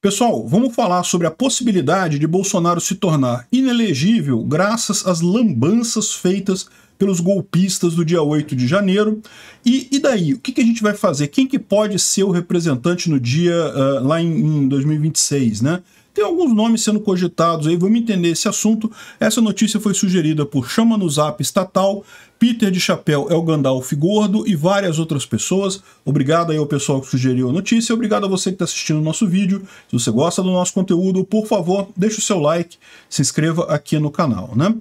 Pessoal, vamos falar sobre a possibilidade de Bolsonaro se tornar inelegível graças às lambanças feitas pelos golpistas do dia 8 de janeiro. E, e daí? O que, que, a gente vai fazer? Quem que pode ser o representante no dia uh, lá em, em 2026, né? Tem alguns nomes sendo cogitados aí, vamos entender esse assunto. Essa notícia foi sugerida por Chama no Zap Estatal, Peter de Chapéu é o Gandalf Gordo e várias outras pessoas. Obrigado aí ao pessoal que sugeriu a notícia. Obrigado a você que está assistindo o nosso vídeo. Se você gosta do nosso conteúdo, por favor, deixe o seu like, se inscreva aqui no canal, né?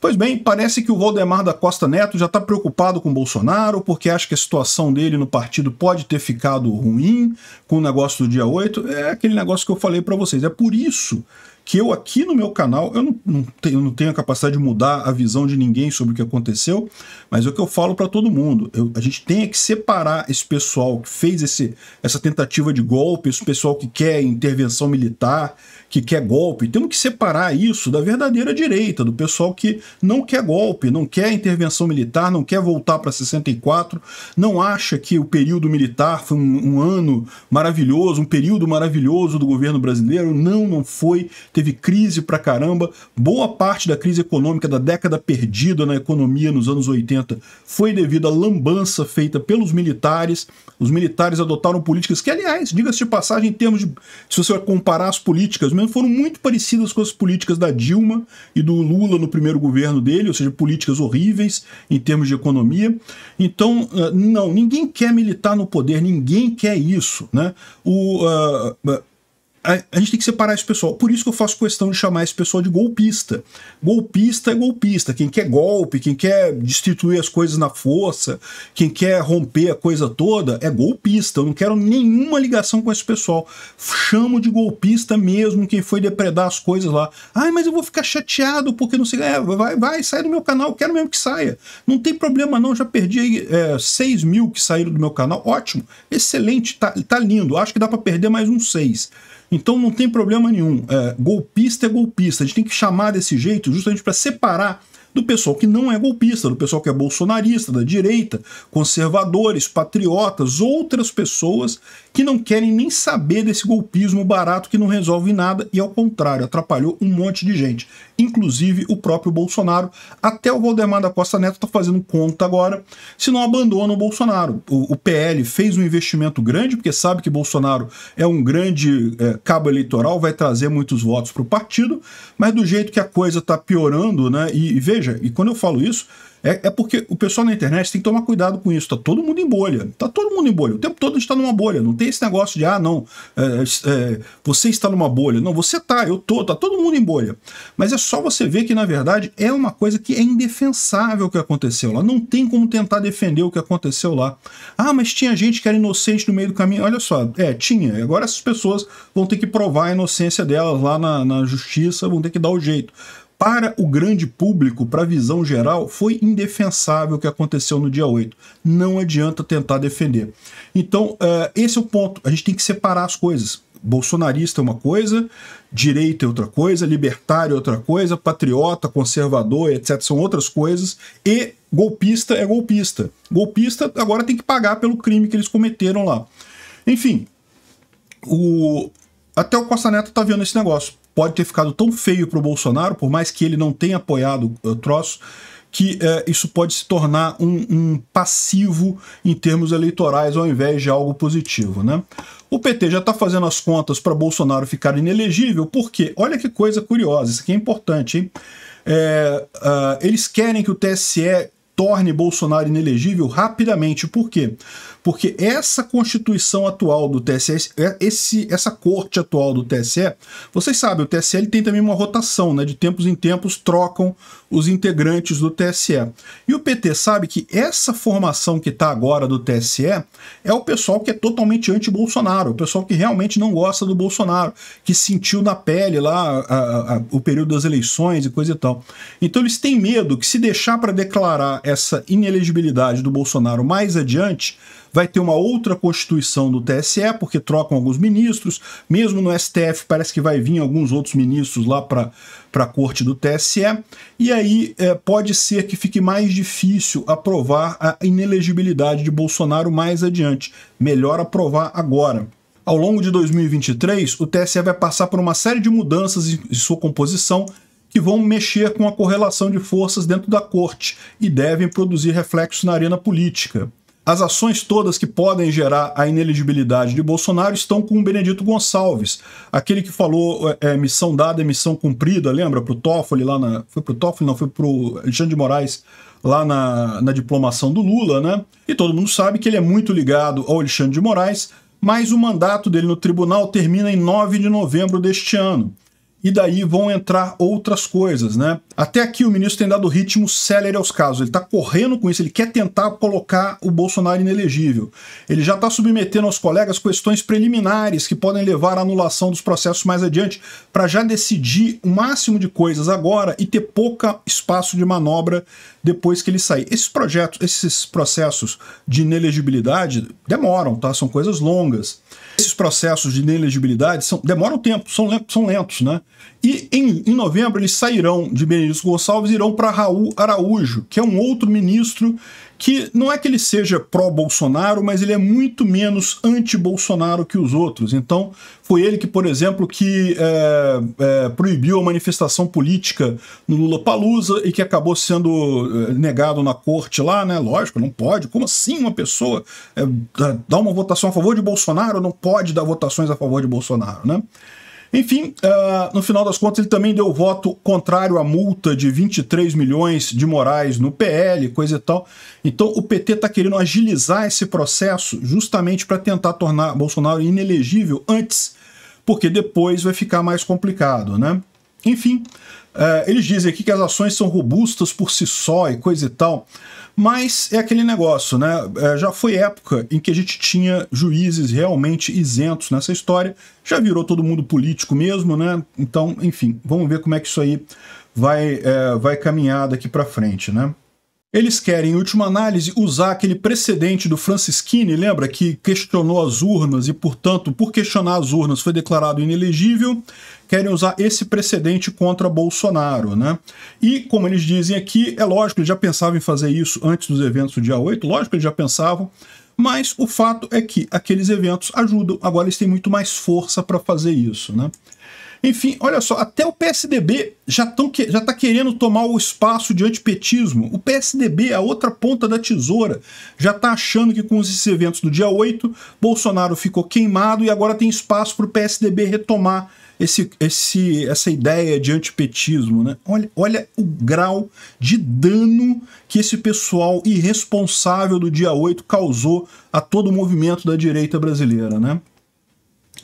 Pois bem, parece que o Valdemar da Costa Neto já está preocupado com Bolsonaro, porque acha que a situação dele no partido pode ter ficado ruim com o negócio do dia 8. É aquele negócio que eu falei para vocês. É por isso que eu aqui no meu canal, eu não, não, tenho, não tenho a capacidade de mudar a visão de ninguém sobre o que aconteceu, mas é o que eu falo para todo mundo. Eu, a gente tem que separar esse pessoal que fez esse, essa tentativa de golpe, esse pessoal que quer intervenção militar, que quer golpe. Temos que separar isso da verdadeira direita, do pessoal que não quer golpe, não quer intervenção militar, não quer voltar para 64, não acha que o período militar foi um, um ano maravilhoso, um período maravilhoso do governo brasileiro. Não, não foi teve crise pra caramba. Boa parte da crise econômica da década perdida na economia nos anos 80 foi devido à lambança feita pelos militares. Os militares adotaram políticas que, aliás, diga-se de passagem, em termos de. Se você comparar as políticas, mesmo foram muito parecidas com as políticas da Dilma e do Lula no primeiro governo dele, ou seja, políticas horríveis em termos de economia. Então, eh, não, ninguém quer militar no poder, ninguém quer isso. Né? O. Uh, a, a, gente tem que separar esse pessoal. Por isso que eu faço questão de chamar esse pessoal de golpista. Golpista é golpista. Quem quer golpe, quem quer destituir as coisas na força, quem quer romper a coisa toda, é golpista. Eu não quero nenhuma ligação com esse pessoal. Chamo de golpista mesmo quem foi depredar as coisas lá. Ai, mas eu vou ficar chateado porque não sei. É, vai, vai, sai do meu canal. Quero mesmo que saia. Não tem problema, não. Já perdi é, 6 mil que saíram do meu canal. Ótimo, excelente, tá, tá lindo. Acho que dá para perder mais uns 6. Então não tem problema nenhum. É, golpista é golpista. A gente tem que chamar desse jeito justamente para separar do pessoal que não é golpista, do pessoal que é bolsonarista, da direita, conservadores, patriotas, outras pessoas que não querem nem saber desse golpismo barato que não resolve nada e, ao contrário, atrapalhou um monte de gente, inclusive o próprio Bolsonaro. Até o Valdemar da Costa Neto está fazendo conta agora se não abandona o Bolsonaro. O, o, PL fez um investimento grande, porque sabe que Bolsonaro é um grande é, cabo eleitoral, vai trazer muitos votos para o partido, mas do jeito que a coisa está piorando, né? E, e veja, e quando eu falo isso, é, é, porque o pessoal na internet tem que tomar cuidado com isso. Tá todo mundo em bolha. Tá todo mundo em bolha. O tempo todo a gente está numa bolha. Não tem esse negócio de, ah, não, é, é, você está numa bolha. Não, você tá, eu tô, tá todo mundo em bolha. Mas é só você ver que, na verdade, é uma coisa que é indefensável o que aconteceu lá. Não tem como tentar defender o que aconteceu lá. Ah, mas tinha gente que era inocente no meio do caminho. Olha só, é, tinha. Agora essas pessoas vão ter que provar a inocência delas lá na, na justiça, vão ter que dar o jeito. Para o grande público, para a visão geral, foi indefensável o que aconteceu no dia 8. Não adianta tentar defender. Então, eh, esse é o ponto. A gente tem que separar as coisas. Bolsonarista é uma coisa, direita é outra coisa, libertário é outra coisa, patriota, conservador, etc., são outras coisas, e golpista é golpista. Golpista agora tem que pagar pelo crime que eles cometeram lá. Enfim, o... até o Costa Neto está vendo esse negócio pode ter ficado tão feio para o Bolsonaro, por mais que ele não tenha apoiado o troço, que é, isso pode se tornar um, um, passivo em termos eleitorais ao invés de algo positivo. Né? O PT já está fazendo as contas para Bolsonaro ficar inelegível, porque olha que coisa curiosa, isso aqui é importante, hein? É, uh, eles querem que o TSE torne Bolsonaro inelegível rapidamente. Por quê? Porque essa constituição atual do TSE, é, esse, essa corte atual do TSE, vocês sabem, o TSE tem também uma rotação, né? De tempos em tempos trocam os integrantes do TSE. E o PT sabe que essa formação que está agora do TSE é o pessoal que é totalmente anti-Bolsonaro, o pessoal que realmente não gosta do Bolsonaro, que sentiu na pele lá a, a, a, o período das eleições e coisa e tal. Então eles têm medo que se deixar para declarar essa inelegibilidade do Bolsonaro mais adiante, vai ter uma outra constituição do TSE, porque trocam alguns ministros, mesmo no STF parece que vai vir alguns outros ministros lá para a corte do TSE, e aí é, pode ser que fique mais difícil aprovar a inelegibilidade de Bolsonaro mais adiante. Melhor aprovar agora. Ao longo de 2023, o TSE vai passar por uma série de mudanças em sua composição que vão mexer com a correlação de forças dentro da corte e devem produzir reflexos na arena política. As ações todas que podem gerar a ineligibilidade de Bolsonaro estão com o Benedito Gonçalves, aquele que falou é, é missão dada é missão cumprida, lembra? Para o Toffoli lá na. Foi para o Toffoli, não, foi para o Alexandre de Moraes lá na, na diplomação do Lula, né? E todo mundo sabe que ele é muito ligado ao Alexandre de Moraes, mas o mandato dele no tribunal termina em 9 de novembro deste ano e daí vão entrar outras coisas, né? Até aqui o ministro tem dado ritmo célere aos casos, ele está correndo com isso, ele quer tentar colocar o Bolsonaro inelegível. Ele já está submetendo aos colegas questões preliminares que podem levar à anulação dos processos mais adiante, para já decidir o máximo de coisas agora e ter pouco espaço de manobra depois que ele sair. Esses projetos, esses processos de inelegibilidade demoram, tá? São coisas longas. Esses processos de inelegibilidade são, demoram tempo, são lentos, são lentos, né? E em, em novembro eles sairão de Benedito Gonçalves e irão para Raul Araújo, que é um outro ministro que não é que ele seja pró-Bolsonaro, mas ele é muito menos anti-Bolsonaro que os outros. Então, foi ele que, por exemplo, que é, é, proibiu a manifestação política no Lula Palusa e que acabou sendo é, negado na corte lá, né? Lógico, não pode. Como assim uma pessoa é, dá uma votação a favor de Bolsonaro não pode dar votações a favor de Bolsonaro, né? Enfim, uh, no final das contas, ele também deu voto contrário à multa de 23 milhões de Moraes no PL, coisa e tal. Então, o PT está querendo agilizar esse processo justamente para tentar tornar Bolsonaro inelegível antes, porque depois vai ficar mais complicado, né? Enfim, é, eles dizem aqui que as ações são robustas por si só e coisa e tal, mas é aquele negócio, né? É, já foi época em que a gente tinha juízes realmente isentos nessa história, já virou todo mundo político mesmo, né? Então, enfim, vamos ver como é que isso aí vai, é, vai caminhar daqui para frente, né? Eles querem, em última análise, usar aquele precedente do Francisquini, lembra, que questionou as urnas e, portanto, por questionar as urnas foi declarado inelegível. Querem usar esse precedente contra Bolsonaro, né? E, como eles dizem aqui, é lógico, eles já pensavam em fazer isso antes dos eventos do dia 8, lógico que eles já pensavam, mas o fato é que aqueles eventos ajudam, agora eles têm muito mais força para fazer isso, né? Enfim, olha só, até o PSDB já está querendo tomar o espaço de antipetismo. O PSDB, a outra ponta da tesoura, já está achando que com esses eventos do dia 8, Bolsonaro ficou queimado e agora tem espaço para o PSDB retomar esse, esse, essa ideia de antipetismo, né? Olha, olha o grau de dano que esse pessoal irresponsável do dia 8 causou a todo o movimento da direita brasileira, né?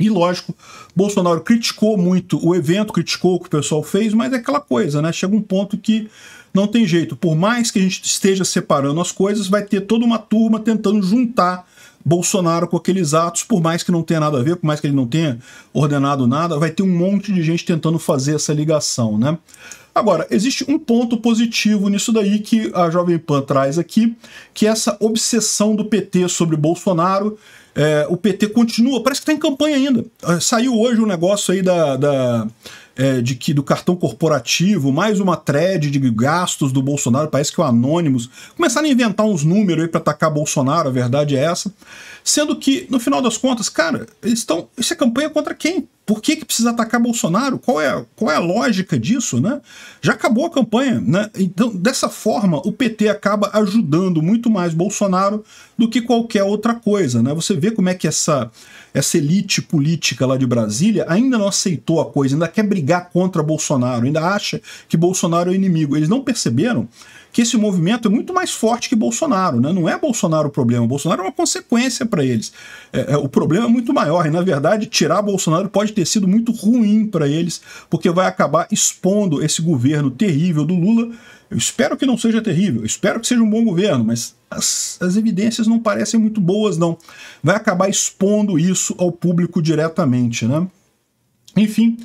E lógico, Bolsonaro criticou muito o evento, criticou o que o pessoal fez, mas é aquela coisa, né? Chega um ponto que não tem jeito. Por mais que a gente esteja separando as coisas, vai ter toda uma turma tentando juntar Bolsonaro com aqueles atos, por mais que não tenha nada a ver, por mais que ele não tenha ordenado nada, vai ter um monte de gente tentando fazer essa ligação, né? Agora, existe um ponto positivo nisso daí que a Jovem Pan traz aqui, que é essa obsessão do PT sobre Bolsonaro. É, o PT continua, parece que está em campanha ainda. É, saiu hoje o um negócio aí da, da é, de que do cartão corporativo, mais uma thread de gastos do Bolsonaro, parece que o Anônimos. Começaram a inventar uns números aí para atacar Bolsonaro, a verdade é essa. Sendo que, no final das contas, cara, eles estão. Isso é campanha contra quem? Por que, que precisa atacar Bolsonaro? Qual é, qual é a lógica disso, né? Já acabou a campanha, né? Então, dessa forma, o PT acaba ajudando muito mais Bolsonaro do que qualquer outra coisa, né? Você vê como é que essa, essa elite política lá de Brasília ainda não aceitou a coisa, ainda quer brigar brigar contra Bolsonaro, ainda acha que Bolsonaro é inimigo. Eles não perceberam que esse movimento é muito mais forte que Bolsonaro, né? Não é Bolsonaro o problema, Bolsonaro é uma consequência para eles. É, é, o problema é muito maior e, na verdade, tirar Bolsonaro pode ter sido muito ruim para eles, porque vai acabar expondo esse governo terrível do Lula. Eu espero que não seja terrível, espero que seja um bom governo, mas as, as evidências não parecem muito boas, não. Vai acabar expondo isso ao público diretamente, né? Enfim,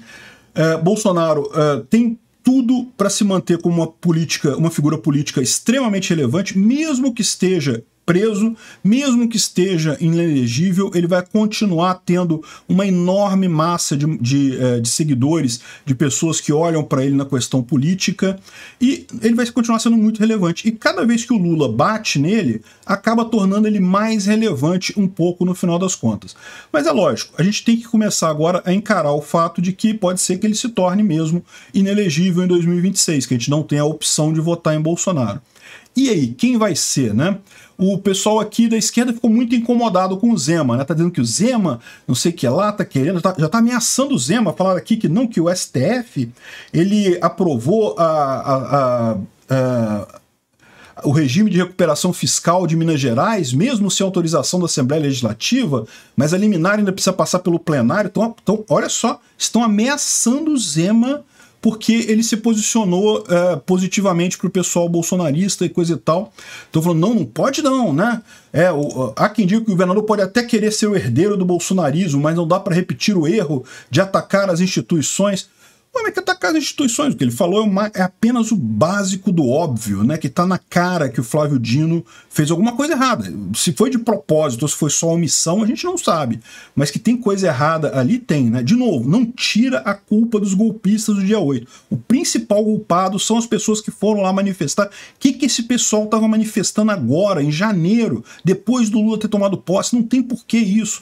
é, Bolsonaro é, tem tudo para se manter como uma política, uma figura política extremamente relevante, mesmo que esteja preso, mesmo que esteja inelegível, ele vai continuar tendo uma enorme massa de, de, eh, de seguidores, de pessoas que olham para ele na questão política, e ele vai continuar sendo muito relevante. E cada vez que o Lula bate nele, acaba tornando ele mais relevante um pouco no final das contas. Mas é lógico, a gente tem que começar agora a encarar o fato de que pode ser que ele se torne mesmo inelegível em 2026, que a gente não tem a opção de votar em Bolsonaro. E aí, quem vai ser, né? o pessoal aqui da esquerda ficou muito incomodado com o Zema, né? Tá dizendo que o Zema, não sei o que lá, tá querendo, tá, já tá ameaçando o Zema. Falaram aqui que não, que o STF, ele aprovou a, a, a, a o regime de recuperação fiscal de Minas Gerais, mesmo sem autorização da Assembleia Legislativa, mas a liminar ainda precisa passar pelo plenário. Então, então olha só, estão ameaçando o Zema porque ele se posicionou é, positivamente para o pessoal bolsonarista e coisa e tal. Então falando, não, não pode não, né? É, o, há quem diga que o governador pode até querer ser o herdeiro do bolsonarismo, mas não dá para repetir o erro de atacar as instituições. Como é que atacar tá as instituições? O que ele falou é, uma, é apenas o básico do óbvio, né? Que está na cara que o Flávio Dino fez alguma coisa errada. Se foi de propósito ou se foi só omissão, a gente não sabe. Mas que tem coisa errada ali, tem, né? De novo, não tira a culpa dos golpistas do dia 8. O principal culpado são as pessoas que foram lá manifestar. O que, que esse pessoal estava manifestando agora, em janeiro, depois do Lula ter tomado posse? Não tem por que isso.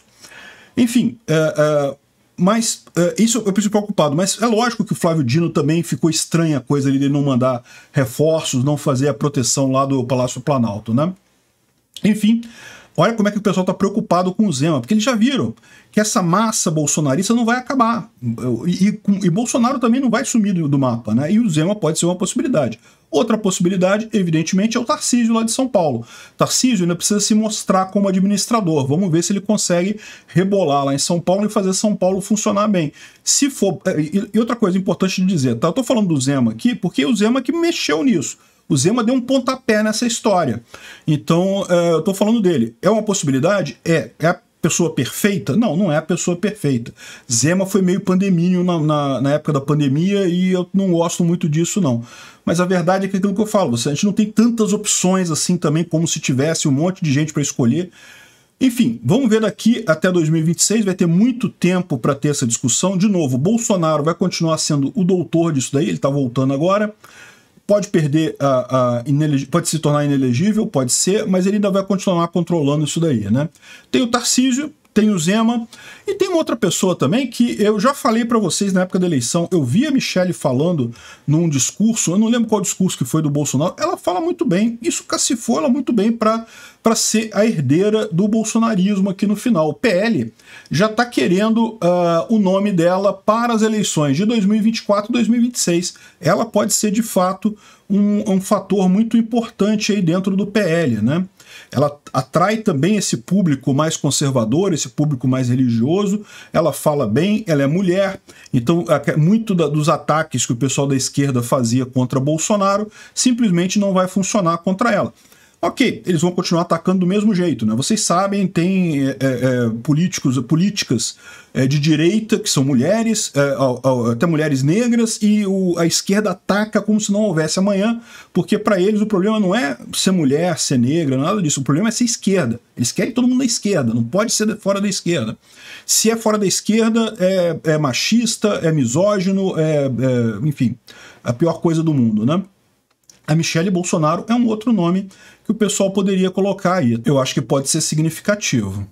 Enfim, uh, uh, mas uh, isso eu preciso preocupado. Mas é lógico que o Flávio Dino também ficou estranha a coisa de não mandar reforços, não fazer a proteção lá do Palácio Planalto, né? Enfim, olha como é que o pessoal está preocupado com o Zema, porque eles já viram que essa massa bolsonarista não vai acabar. E, e, e Bolsonaro também não vai sumir do, do mapa, né? E o Zema pode ser uma possibilidade. Outra possibilidade, evidentemente, é o Tarcísio lá de São Paulo. Tarcísio ainda precisa se mostrar como administrador. Vamos ver se ele consegue rebolar lá em São Paulo e fazer São Paulo funcionar bem. Se for. É, e outra coisa importante de dizer, tá? Eu tô falando do Zema aqui, porque o Zema que mexeu nisso. O Zema deu um pontapé nessa história. Então, é, eu estou falando dele. É uma possibilidade? É. É a pessoa perfeita? Não, não é a pessoa perfeita. Zema foi meio pandemínio na, na, na, época da pandemia e eu não gosto muito disso, não. Mas a verdade é que é aquilo que eu falo, você, a gente não tem tantas opções assim também, como se tivesse um monte de gente para escolher. Enfim, vamos ver daqui até 2026, vai ter muito tempo para ter essa discussão. De novo, Bolsonaro vai continuar sendo o doutor disso daí, ele está voltando agora pode perder a, a pode se tornar inelegível, pode ser, mas ele ainda vai continuar controlando isso daí, né? Tem o Tarcísio, tem o Zema e tem uma outra pessoa também que eu já falei para vocês na época da eleição. Eu vi a Michelle falando num discurso, eu não lembro qual discurso que foi do Bolsonaro. Ela fala muito bem, isso cacifou ela muito bem para ser a herdeira do bolsonarismo aqui no final. O PL já está querendo uh, o nome dela para as eleições de 2024 e 2026. Ela pode ser de fato um, um fator muito importante aí dentro do PL, né? Ela atrai também esse público mais conservador, esse público mais religioso. Ela fala bem, ela é mulher. Então, muito da, dos ataques que o pessoal da esquerda fazia contra Bolsonaro simplesmente não vai funcionar contra ela. Ok, eles vão continuar atacando do mesmo jeito, né? Vocês sabem, tem é, é, é políticos, políticas é, de direita que são mulheres, é, até mulheres negras, e o, a esquerda ataca como se não houvesse amanhã, porque para eles o problema não é ser mulher, ser negra, nada disso. O problema é ser esquerda. Eles querem todo mundo da esquerda, não pode ser fora da esquerda. Se é fora da esquerda, é, é machista, é misógino, é enfim, a pior coisa do mundo, né? A Michelle Bolsonaro é um outro nome que o pessoal poderia colocar aí. Eu acho que pode ser significativo.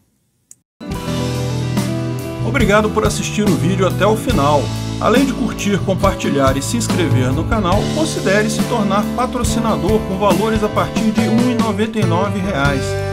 Obrigado por assistir o vídeo até o final. Além de curtir, compartilhar e se inscrever no canal, considere se tornar patrocinador com valores a partir de R$ 1,99